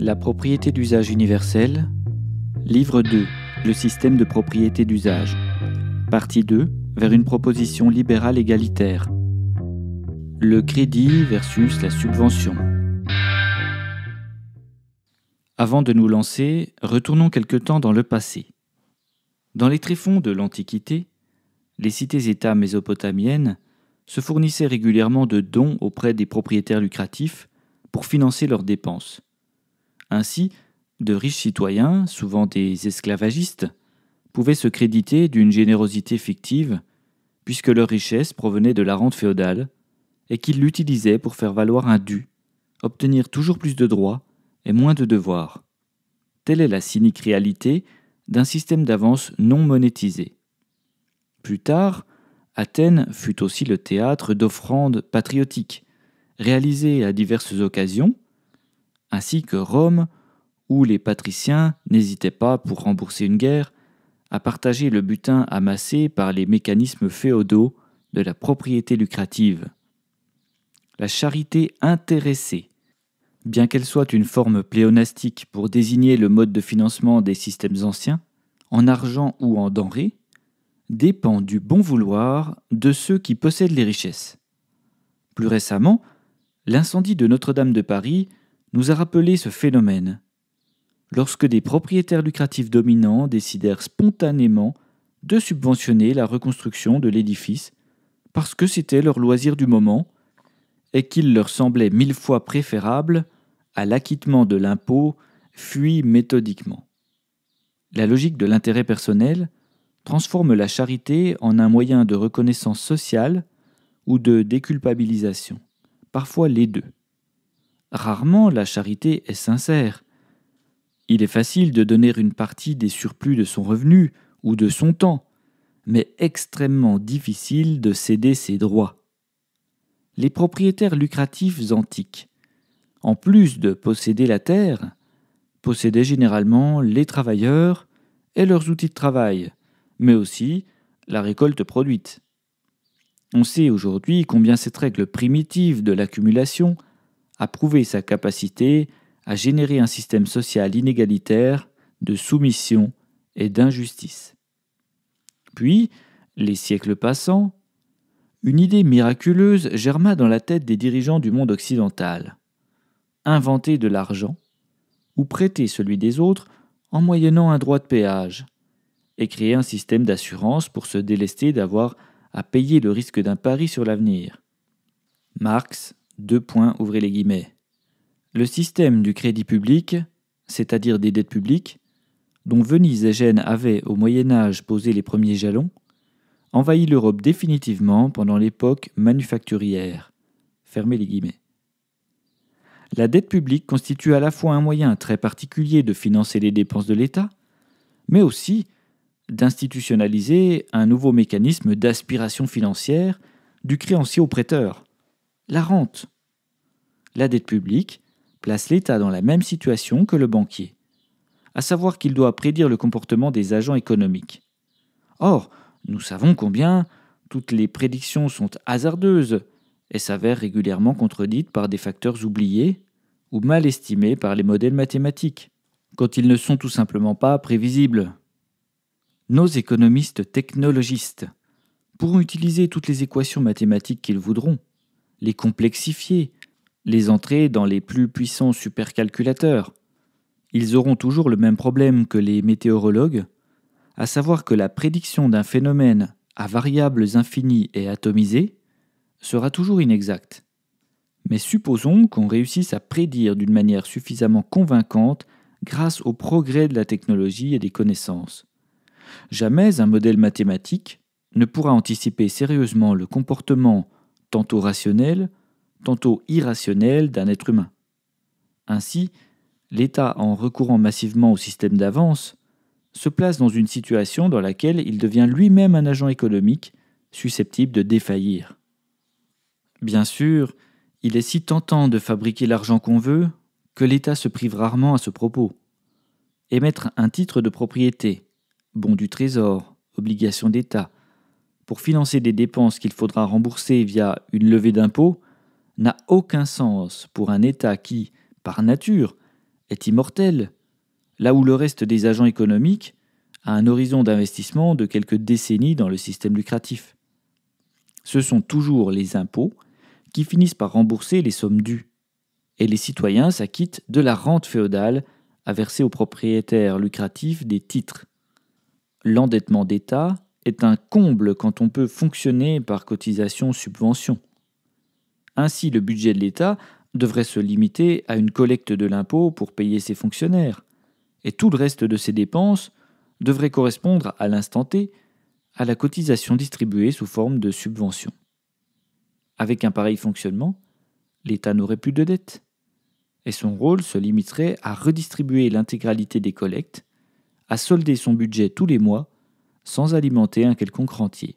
La propriété d'usage universel. Livre 2. Le système de propriété d'usage. Partie 2. Vers une proposition libérale égalitaire. Le crédit versus la subvention. Avant de nous lancer, retournons quelque temps dans le passé. Dans les tréfonds de l'Antiquité, les cités-États mésopotamiennes se fournissaient régulièrement de dons auprès des propriétaires lucratifs pour financer leurs dépenses. Ainsi, de riches citoyens, souvent des esclavagistes, pouvaient se créditer d'une générosité fictive, puisque leur richesse provenait de la rente féodale, et qu'ils l'utilisaient pour faire valoir un dû, obtenir toujours plus de droits et moins de devoirs. Telle est la cynique réalité d'un système d'avance non monétisé. Plus tard, Athènes fut aussi le théâtre d'offrandes patriotiques, réalisées à diverses occasions, ainsi que Rome, où les patriciens n'hésitaient pas, pour rembourser une guerre, à partager le butin amassé par les mécanismes féodaux de la propriété lucrative. La charité intéressée, bien qu'elle soit une forme pléonastique pour désigner le mode de financement des systèmes anciens, en argent ou en denrées, dépend du bon vouloir de ceux qui possèdent les richesses. Plus récemment, l'incendie de Notre-Dame de Paris nous a rappelé ce phénomène. Lorsque des propriétaires lucratifs dominants décidèrent spontanément de subventionner la reconstruction de l'édifice parce que c'était leur loisir du moment et qu'il leur semblait mille fois préférable à l'acquittement de l'impôt fuit méthodiquement. La logique de l'intérêt personnel transforme la charité en un moyen de reconnaissance sociale ou de déculpabilisation, parfois les deux rarement la charité est sincère. Il est facile de donner une partie des surplus de son revenu ou de son temps, mais extrêmement difficile de céder ses droits. Les propriétaires lucratifs antiques, en plus de posséder la terre, possédaient généralement les travailleurs et leurs outils de travail, mais aussi la récolte produite. On sait aujourd'hui combien cette règle primitive de l'accumulation Prouver sa capacité à générer un système social inégalitaire de soumission et d'injustice. Puis, les siècles passant, une idée miraculeuse germa dans la tête des dirigeants du monde occidental. Inventer de l'argent, ou prêter celui des autres en moyennant un droit de péage, et créer un système d'assurance pour se délester d'avoir à payer le risque d'un pari sur l'avenir. Marx, deux points, ouvrez les guillemets. Le système du crédit public, c'est-à-dire des dettes publiques, dont Venise et Gênes avaient au Moyen Âge posé les premiers jalons, envahit l'Europe définitivement pendant l'époque manufacturière. Fermez les guillemets. La dette publique constitue à la fois un moyen très particulier de financer les dépenses de l'État, mais aussi d'institutionnaliser un nouveau mécanisme d'aspiration financière du créancier au prêteur la rente. La dette publique place l'État dans la même situation que le banquier, à savoir qu'il doit prédire le comportement des agents économiques. Or, nous savons combien toutes les prédictions sont hasardeuses et s'avèrent régulièrement contredites par des facteurs oubliés ou mal estimés par les modèles mathématiques, quand ils ne sont tout simplement pas prévisibles. Nos économistes technologistes pourront utiliser toutes les équations mathématiques qu'ils voudront les complexifier, les entrer dans les plus puissants supercalculateurs. Ils auront toujours le même problème que les météorologues, à savoir que la prédiction d'un phénomène à variables infinies et atomisées sera toujours inexacte. Mais supposons qu'on réussisse à prédire d'une manière suffisamment convaincante grâce au progrès de la technologie et des connaissances. Jamais un modèle mathématique ne pourra anticiper sérieusement le comportement tantôt rationnel, tantôt irrationnel d'un être humain. Ainsi, l'État, en recourant massivement au système d'avance, se place dans une situation dans laquelle il devient lui-même un agent économique susceptible de défaillir. Bien sûr, il est si tentant de fabriquer l'argent qu'on veut que l'État se prive rarement à ce propos. Émettre un titre de propriété, bon du trésor, obligation d'État, pour financer des dépenses qu'il faudra rembourser via une levée d'impôts n'a aucun sens pour un État qui, par nature, est immortel, là où le reste des agents économiques a un horizon d'investissement de quelques décennies dans le système lucratif. Ce sont toujours les impôts qui finissent par rembourser les sommes dues, et les citoyens s'acquittent de la rente féodale à verser aux propriétaires lucratifs des titres. L'endettement d'État est un comble quand on peut fonctionner par cotisation-subvention. Ainsi, le budget de l'État devrait se limiter à une collecte de l'impôt pour payer ses fonctionnaires, et tout le reste de ses dépenses devrait correspondre à l'instant T à la cotisation distribuée sous forme de subvention. Avec un pareil fonctionnement, l'État n'aurait plus de dette, et son rôle se limiterait à redistribuer l'intégralité des collectes, à solder son budget tous les mois sans alimenter un quelconque rentier.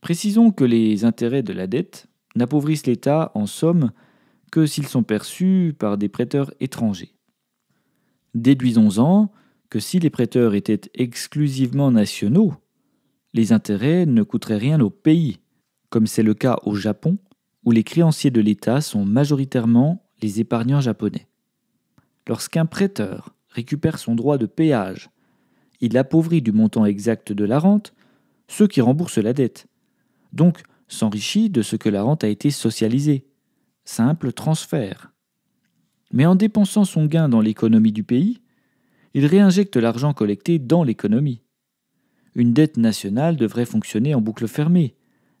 Précisons que les intérêts de la dette n'appauvrissent l'État en somme que s'ils sont perçus par des prêteurs étrangers. Déduisons-en que si les prêteurs étaient exclusivement nationaux, les intérêts ne coûteraient rien au pays, comme c'est le cas au Japon, où les créanciers de l'État sont majoritairement les épargnants japonais. Lorsqu'un prêteur récupère son droit de péage il appauvrit du montant exact de la rente ceux qui remboursent la dette, donc s'enrichit de ce que la rente a été socialisée. Simple transfert. Mais en dépensant son gain dans l'économie du pays, il réinjecte l'argent collecté dans l'économie. Une dette nationale devrait fonctionner en boucle fermée,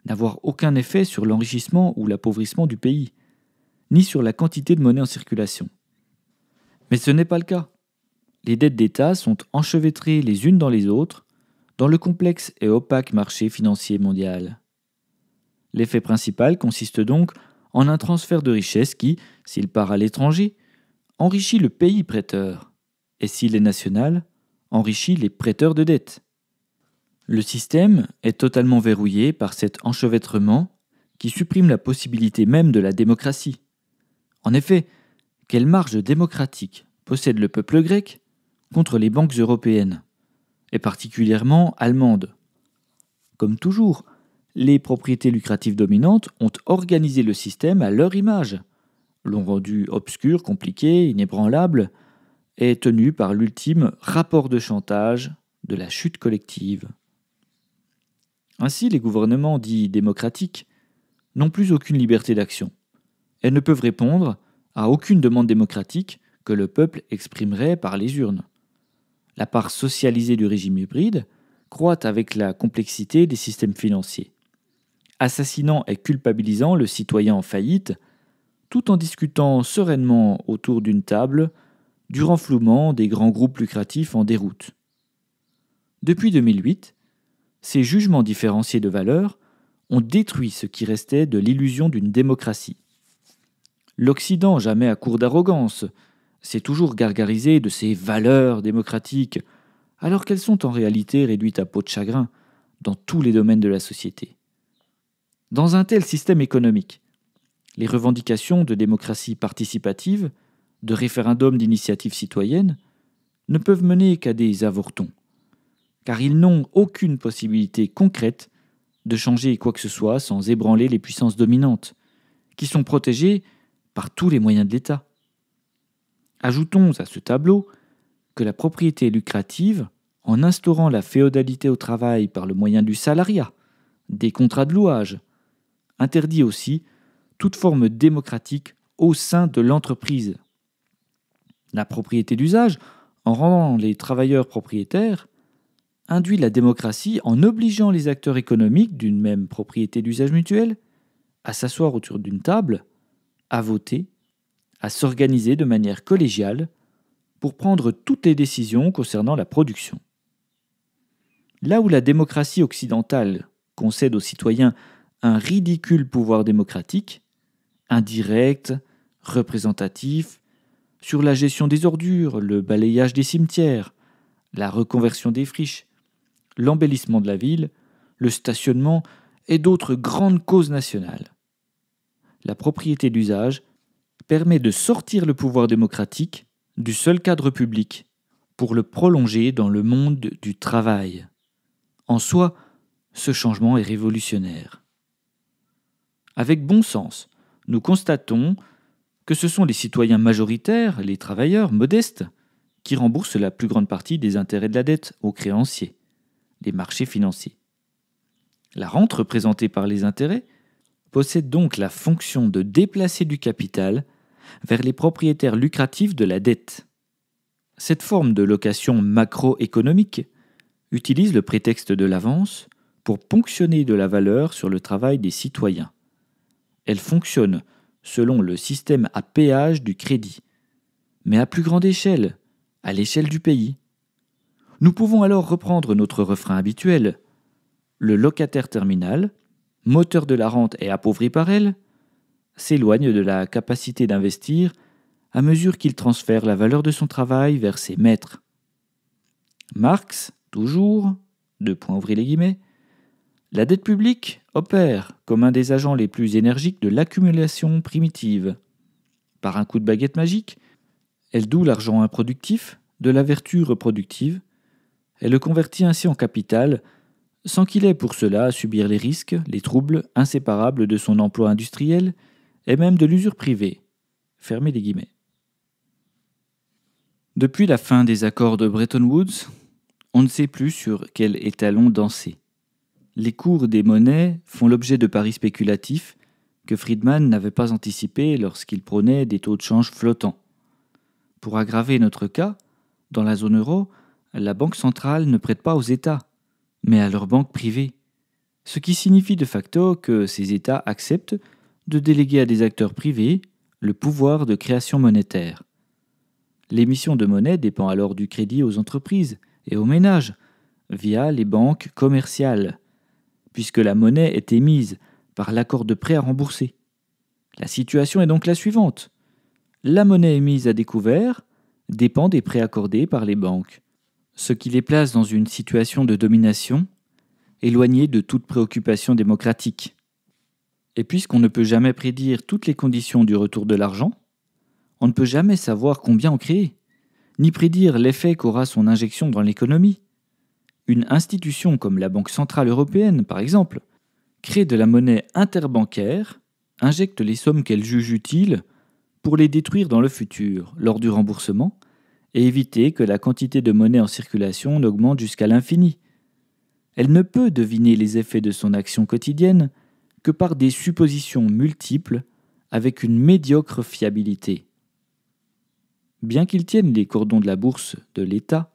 n'avoir aucun effet sur l'enrichissement ou l'appauvrissement du pays, ni sur la quantité de monnaie en circulation. Mais ce n'est pas le cas les dettes d'État sont enchevêtrées les unes dans les autres dans le complexe et opaque marché financier mondial. L'effet principal consiste donc en un transfert de richesse qui, s'il part à l'étranger, enrichit le pays prêteur, et s'il est national, enrichit les prêteurs de dettes. Le système est totalement verrouillé par cet enchevêtrement qui supprime la possibilité même de la démocratie. En effet, quelle marge démocratique possède le peuple grec contre les banques européennes, et particulièrement allemandes. Comme toujours, les propriétés lucratives dominantes ont organisé le système à leur image, l'ont rendu obscur, compliqué, inébranlable, et tenu par l'ultime rapport de chantage de la chute collective. Ainsi, les gouvernements dits démocratiques n'ont plus aucune liberté d'action Elles ne peuvent répondre à aucune demande démocratique que le peuple exprimerait par les urnes. La part socialisée du régime hybride croît avec la complexité des systèmes financiers, assassinant et culpabilisant le citoyen en faillite, tout en discutant sereinement autour d'une table du renflouement des grands groupes lucratifs en déroute. Depuis 2008, ces jugements différenciés de valeur ont détruit ce qui restait de l'illusion d'une démocratie. L'Occident, jamais à court d'arrogance, s'est toujours gargarisé de ces valeurs démocratiques, alors qu'elles sont en réalité réduites à peau de chagrin dans tous les domaines de la société. Dans un tel système économique, les revendications de démocratie participative, de référendum d'initiative citoyenne, ne peuvent mener qu'à des avortons, car ils n'ont aucune possibilité concrète de changer quoi que ce soit sans ébranler les puissances dominantes, qui sont protégées par tous les moyens de l'État. Ajoutons à ce tableau que la propriété lucrative en instaurant la féodalité au travail par le moyen du salariat, des contrats de louage, interdit aussi toute forme démocratique au sein de l'entreprise. La propriété d'usage, en rendant les travailleurs propriétaires, induit la démocratie en obligeant les acteurs économiques d'une même propriété d'usage mutuel à s'asseoir autour d'une table, à voter à s'organiser de manière collégiale pour prendre toutes les décisions concernant la production. Là où la démocratie occidentale concède aux citoyens un ridicule pouvoir démocratique, indirect, représentatif, sur la gestion des ordures, le balayage des cimetières, la reconversion des friches, l'embellissement de la ville, le stationnement et d'autres grandes causes nationales. La propriété d'usage permet de sortir le pouvoir démocratique du seul cadre public pour le prolonger dans le monde du travail. En soi, ce changement est révolutionnaire. Avec bon sens, nous constatons que ce sont les citoyens majoritaires, les travailleurs modestes, qui remboursent la plus grande partie des intérêts de la dette aux créanciers, les marchés financiers. La rente représentée par les intérêts possède donc la fonction de déplacer du capital vers les propriétaires lucratifs de la dette. Cette forme de location macroéconomique utilise le prétexte de l'avance pour ponctionner de la valeur sur le travail des citoyens. Elle fonctionne selon le système à péage du crédit, mais à plus grande échelle, à l'échelle du pays. Nous pouvons alors reprendre notre refrain habituel. Le locataire terminal moteur de la rente et appauvri par elle, s'éloigne de la capacité d'investir à mesure qu'il transfère la valeur de son travail vers ses maîtres. Marx, toujours, de points ouvrir les guillemets, la dette publique opère comme un des agents les plus énergiques de l'accumulation primitive. Par un coup de baguette magique, elle doue l'argent improductif de la vertu reproductive, elle le convertit ainsi en capital sans qu'il ait pour cela à subir les risques, les troubles inséparables de son emploi industriel et même de l'usure privée. Fermez les guillemets. Depuis la fin des accords de Bretton Woods, on ne sait plus sur quel étalon danser. Les cours des monnaies font l'objet de paris spéculatifs que Friedman n'avait pas anticipés lorsqu'il prônait des taux de change flottants. Pour aggraver notre cas, dans la zone euro, la Banque centrale ne prête pas aux États, mais à leurs banques privées, Ce qui signifie de facto que ces États acceptent de déléguer à des acteurs privés le pouvoir de création monétaire. L'émission de monnaie dépend alors du crédit aux entreprises et aux ménages, via les banques commerciales, puisque la monnaie est émise par l'accord de prêt à rembourser. La situation est donc la suivante. La monnaie émise à découvert dépend des prêts accordés par les banques ce qui les place dans une situation de domination, éloignée de toute préoccupation démocratique. Et puisqu'on ne peut jamais prédire toutes les conditions du retour de l'argent, on ne peut jamais savoir combien en créer, ni prédire l'effet qu'aura son injection dans l'économie. Une institution comme la Banque centrale européenne, par exemple, crée de la monnaie interbancaire, injecte les sommes qu'elle juge utiles pour les détruire dans le futur lors du remboursement, et éviter que la quantité de monnaie en circulation n'augmente jusqu'à l'infini. Elle ne peut deviner les effets de son action quotidienne que par des suppositions multiples avec une médiocre fiabilité. Bien qu'ils tiennent les cordons de la bourse de l'État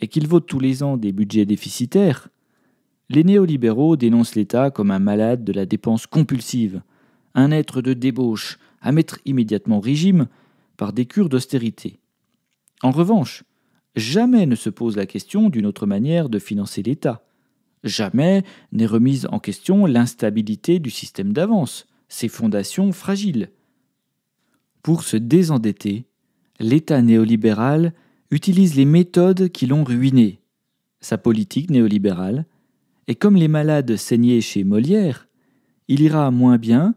et qu'il vaut tous les ans des budgets déficitaires, les néolibéraux dénoncent l'État comme un malade de la dépense compulsive, un être de débauche à mettre immédiatement régime par des cures d'austérité. En revanche, jamais ne se pose la question d'une autre manière de financer l'État. Jamais n'est remise en question l'instabilité du système d'avance, ses fondations fragiles. Pour se désendetter, l'État néolibéral utilise les méthodes qui l'ont ruiné, sa politique néolibérale, et comme les malades saignaient chez Molière, il ira moins bien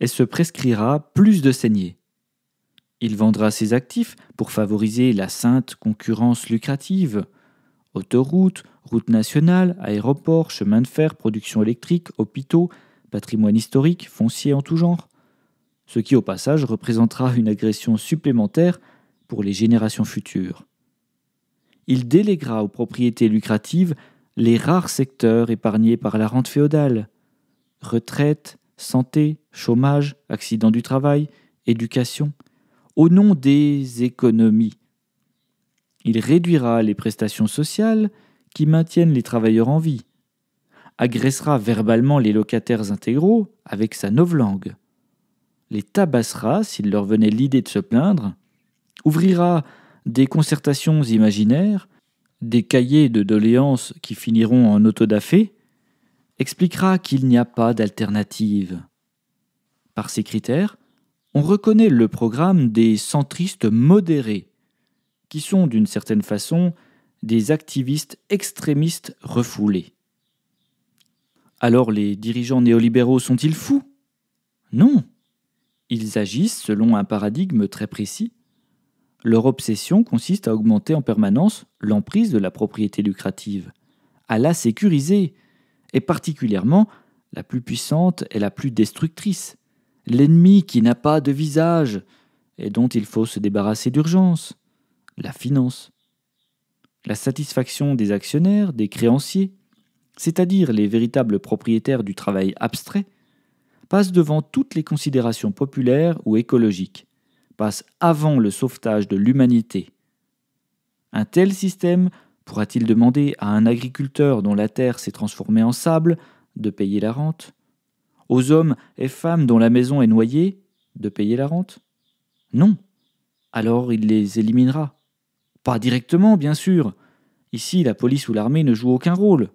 et se prescrira plus de saignées. Il vendra ses actifs pour favoriser la sainte concurrence lucrative. Autoroutes, routes nationales, aéroports, chemins de fer, production électrique, hôpitaux, patrimoine historique, foncier en tout genre. Ce qui au passage représentera une agression supplémentaire pour les générations futures. Il délèguera aux propriétés lucratives les rares secteurs épargnés par la rente féodale. Retraite, santé, chômage, accident du travail, éducation, au nom des économies. Il réduira les prestations sociales qui maintiennent les travailleurs en vie, agressera verbalement les locataires intégraux avec sa novlangue, les tabassera s'il leur venait l'idée de se plaindre, ouvrira des concertations imaginaires, des cahiers de doléances qui finiront en autodafé, expliquera qu'il n'y a pas d'alternative. Par ces critères, on reconnaît le programme des centristes modérés, qui sont d'une certaine façon des activistes extrémistes refoulés. Alors les dirigeants néolibéraux sont-ils fous Non. Ils agissent selon un paradigme très précis. Leur obsession consiste à augmenter en permanence l'emprise de la propriété lucrative, à la sécuriser, et particulièrement la plus puissante et la plus destructrice, l'ennemi qui n'a pas de visage et dont il faut se débarrasser d'urgence, la finance, la satisfaction des actionnaires, des créanciers, c'est-à-dire les véritables propriétaires du travail abstrait, passe devant toutes les considérations populaires ou écologiques, passe avant le sauvetage de l'humanité. Un tel système pourra-t-il demander à un agriculteur dont la terre s'est transformée en sable de payer la rente aux hommes et femmes dont la maison est noyée de payer la rente Non. Alors il les éliminera. Pas directement, bien sûr. Ici, la police ou l'armée ne joue aucun rôle.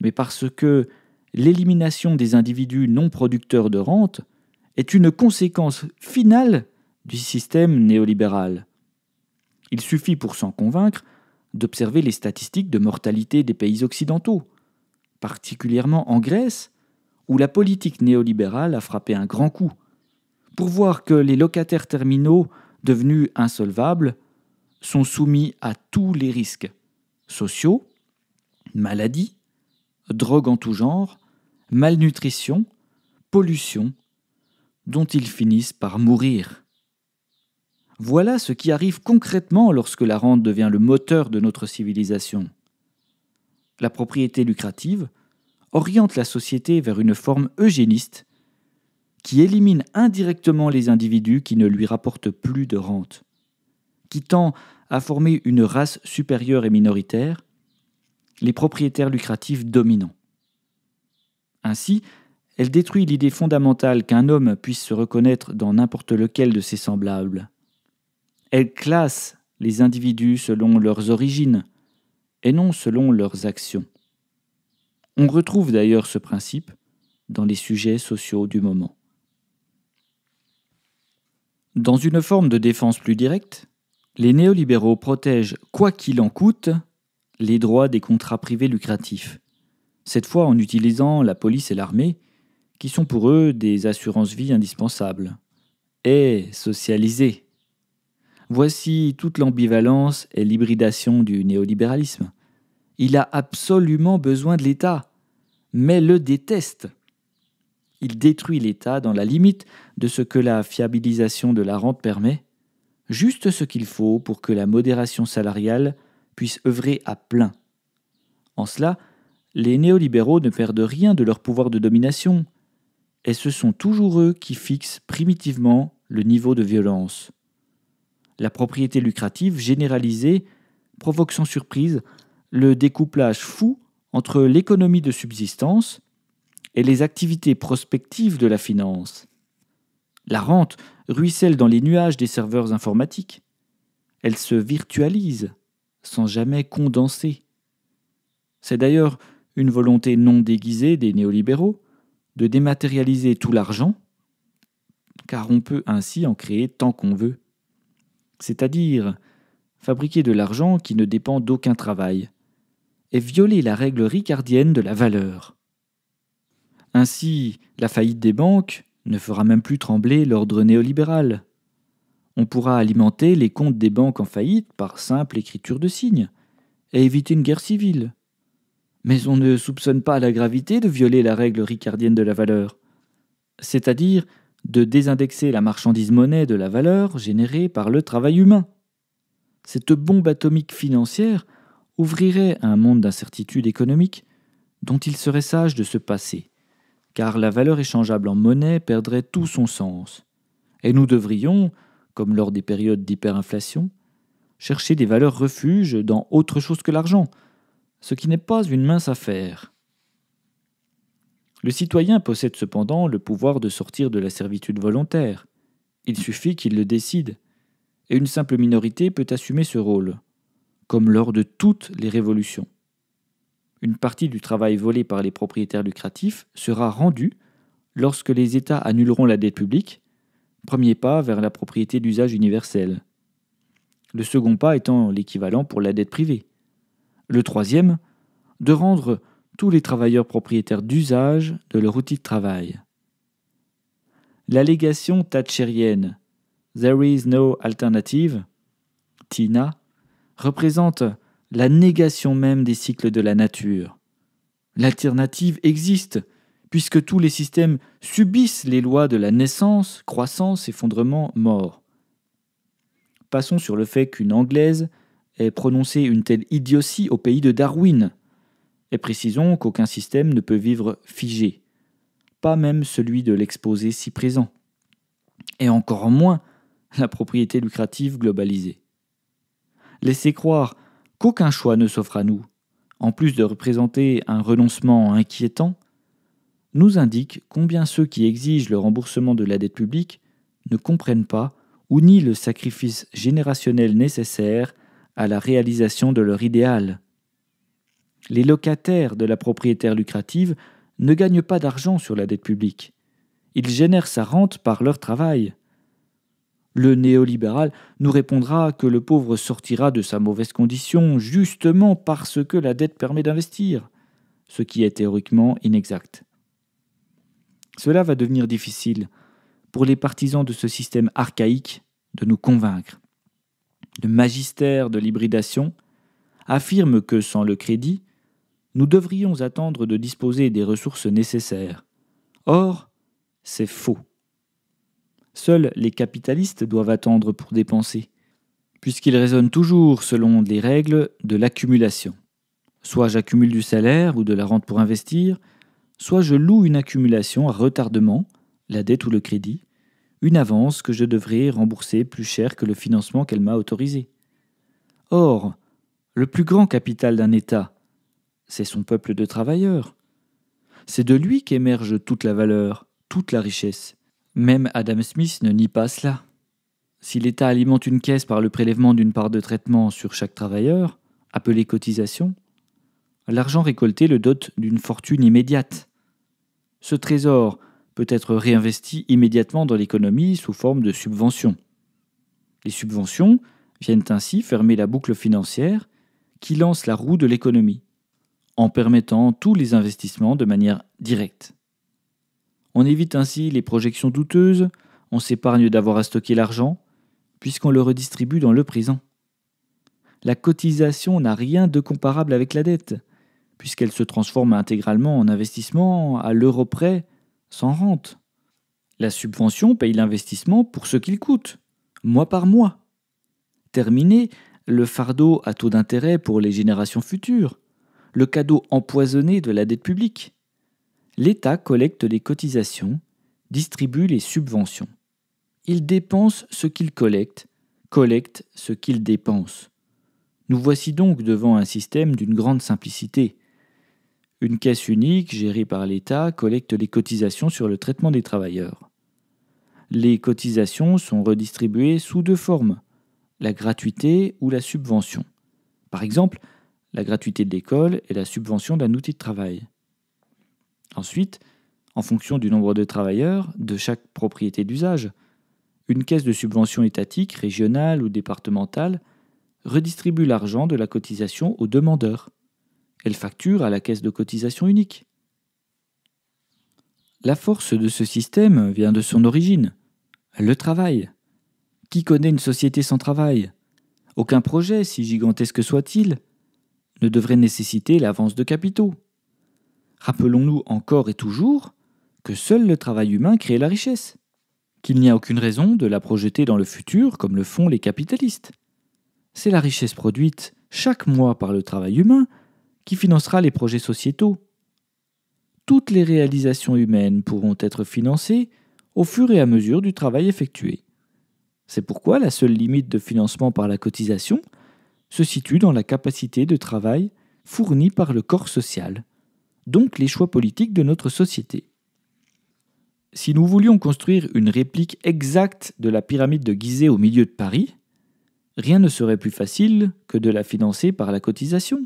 Mais parce que l'élimination des individus non producteurs de rente est une conséquence finale du système néolibéral. Il suffit pour s'en convaincre d'observer les statistiques de mortalité des pays occidentaux. Particulièrement en Grèce, où la politique néolibérale a frappé un grand coup, pour voir que les locataires terminaux, devenus insolvables, sont soumis à tous les risques sociaux, maladies, drogues en tout genre, malnutrition, pollution, dont ils finissent par mourir. Voilà ce qui arrive concrètement lorsque la rente devient le moteur de notre civilisation. La propriété lucrative oriente la société vers une forme eugéniste qui élimine indirectement les individus qui ne lui rapportent plus de rente, qui tend à former une race supérieure et minoritaire, les propriétaires lucratifs dominants. Ainsi, elle détruit l'idée fondamentale qu'un homme puisse se reconnaître dans n'importe lequel de ses semblables. Elle classe les individus selon leurs origines et non selon leurs actions. On retrouve d'ailleurs ce principe dans les sujets sociaux du moment. Dans une forme de défense plus directe, les néolibéraux protègent, quoi qu'il en coûte, les droits des contrats privés lucratifs, cette fois en utilisant la police et l'armée, qui sont pour eux des assurances-vie indispensables. Et socialisés. Voici toute l'ambivalence et l'hybridation du néolibéralisme. Il a absolument besoin de l'État, mais le déteste. Il détruit l'État dans la limite de ce que la fiabilisation de la rente permet, juste ce qu'il faut pour que la modération salariale puisse œuvrer à plein. En cela, les néolibéraux ne perdent rien de leur pouvoir de domination, et ce sont toujours eux qui fixent primitivement le niveau de violence. La propriété lucrative généralisée provoque sans surprise le découplage fou entre l'économie de subsistance et les activités prospectives de la finance. La rente ruisselle dans les nuages des serveurs informatiques. Elle se virtualise sans jamais condenser. C'est d'ailleurs une volonté non déguisée des néolibéraux de dématérialiser tout l'argent, car on peut ainsi en créer tant qu'on veut. C'est-à-dire fabriquer de l'argent qui ne dépend d'aucun travail, et violer la règle ricardienne de la valeur. Ainsi, la faillite des banques ne fera même plus trembler l'ordre néolibéral. On pourra alimenter les comptes des banques en faillite par simple écriture de signes, et éviter une guerre civile. Mais on ne soupçonne pas la gravité de violer la règle ricardienne de la valeur, c'est-à-dire de désindexer la marchandise monnaie de la valeur générée par le travail humain. Cette bombe atomique financière ouvrirait un monde d'incertitude économique dont il serait sage de se passer, car la valeur échangeable en monnaie perdrait tout son sens, et nous devrions, comme lors des périodes d'hyperinflation, chercher des valeurs refuges dans autre chose que l'argent, ce qui n'est pas une mince affaire. Le citoyen possède cependant le pouvoir de sortir de la servitude volontaire. Il suffit qu'il le décide, et une simple minorité peut assumer ce rôle comme lors de toutes les révolutions. Une partie du travail volé par les propriétaires lucratifs sera rendue lorsque les États annuleront la dette publique, premier pas vers la propriété d'usage universel. Le second pas étant l'équivalent pour la dette privée. Le troisième, de rendre tous les travailleurs propriétaires d'usage de leur outil de travail. L'allégation thatchérienne There is no alternative, TINA, représente la négation même des cycles de la nature. L'alternative existe, puisque tous les systèmes subissent les lois de la naissance, croissance, effondrement, mort. Passons sur le fait qu'une Anglaise ait prononcé une telle idiotie au pays de Darwin, et précisons qu'aucun système ne peut vivre figé, pas même celui de l'exposé si présent, et encore moins la propriété lucrative globalisée laisser croire qu'aucun choix ne s'offre à nous, en plus de représenter un renoncement inquiétant, nous indique combien ceux qui exigent le remboursement de la dette publique ne comprennent pas ou nient le sacrifice générationnel nécessaire à la réalisation de leur idéal. Les locataires de la propriétaire lucrative ne gagnent pas d'argent sur la dette publique. Ils génèrent sa rente par leur travail. Le néolibéral nous répondra que le pauvre sortira de sa mauvaise condition justement parce que la dette permet d'investir, ce qui est théoriquement inexact. Cela va devenir difficile pour les partisans de ce système archaïque de nous convaincre. Le magistère de l'hybridation affirme que sans le crédit, nous devrions attendre de disposer des ressources nécessaires. Or, c'est faux. Seuls les capitalistes doivent attendre pour dépenser, puisqu'ils raisonnent toujours selon les règles de l'accumulation. Soit j'accumule du salaire ou de la rente pour investir, soit je loue une accumulation à retardement, la dette ou le crédit, une avance que je devrais rembourser plus cher que le financement qu'elle m'a autorisé. Or, le plus grand capital d'un État, c'est son peuple de travailleurs. C'est de lui qu'émerge toute la valeur, toute la richesse. Même Adam Smith ne nie pas cela. Si l'État alimente une caisse par le prélèvement d'une part de traitement sur chaque travailleur, appelée cotisation, l'argent récolté le dote d'une fortune immédiate. Ce trésor peut être réinvesti immédiatement dans l'économie sous forme de subventions. Les subventions viennent ainsi fermer la boucle financière qui lance la roue de l'économie, en permettant tous les investissements de manière directe. On évite ainsi les projections douteuses, on s'épargne d'avoir à stocker l'argent, puisqu'on le redistribue dans le présent. La cotisation n'a rien de comparable avec la dette, puisqu'elle se transforme intégralement en investissement à l'euro près, sans rente. La subvention paye l'investissement pour ce qu'il coûte, mois par mois. Terminé, le fardeau à taux d'intérêt pour les générations futures, le cadeau empoisonné de la dette publique l'État collecte les cotisations, distribue les subventions. Il dépense ce qu'il collecte, collecte ce qu'il dépense. Nous voici donc devant un système d'une grande simplicité. Une caisse unique, gérée par l'État, collecte les cotisations sur le traitement des travailleurs. Les cotisations sont redistribuées sous deux formes, la gratuité ou la subvention. Par exemple, la gratuité de l'école et la subvention d'un outil de travail. Ensuite, en fonction du nombre de travailleurs, de chaque propriété d'usage, une caisse de subvention étatique, régionale ou départementale redistribue l'argent de la cotisation aux demandeurs. Elle facture à la caisse de cotisation unique. La force de ce système vient de son origine, le travail. Qui connaît une société sans travail Aucun projet, si gigantesque soit-il, ne devrait nécessiter l'avance de capitaux. Rappelons-nous encore et toujours que seul le travail humain crée la richesse, qu'il n'y a aucune raison de la projeter dans le futur comme le font les capitalistes. C'est la richesse produite chaque mois par le travail humain qui financera les projets sociétaux. Toutes les réalisations humaines pourront être financées au fur et à mesure du travail effectué. C'est pourquoi la seule limite de financement par la cotisation se situe dans la capacité de travail fournie par le corps social donc les choix politiques de notre société. Si nous voulions construire une réplique exacte de la pyramide de Gizeh au milieu de Paris, rien ne serait plus facile que de la financer par la cotisation.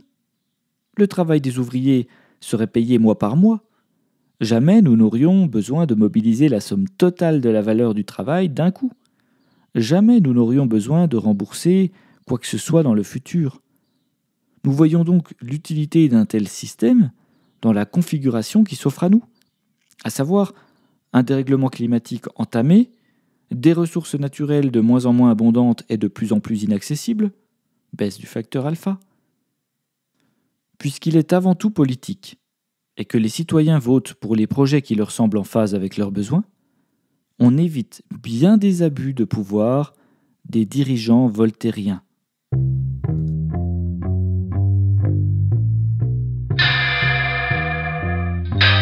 Le travail des ouvriers serait payé mois par mois. Jamais nous n'aurions besoin de mobiliser la somme totale de la valeur du travail d'un coup. Jamais nous n'aurions besoin de rembourser quoi que ce soit dans le futur. Nous voyons donc l'utilité d'un tel système dans la configuration qui s'offre à nous, à savoir un dérèglement climatique entamé, des ressources naturelles de moins en moins abondantes et de plus en plus inaccessibles, baisse du facteur alpha. Puisqu'il est avant tout politique, et que les citoyens votent pour les projets qui leur semblent en phase avec leurs besoins, on évite bien des abus de pouvoir des dirigeants voltairiens.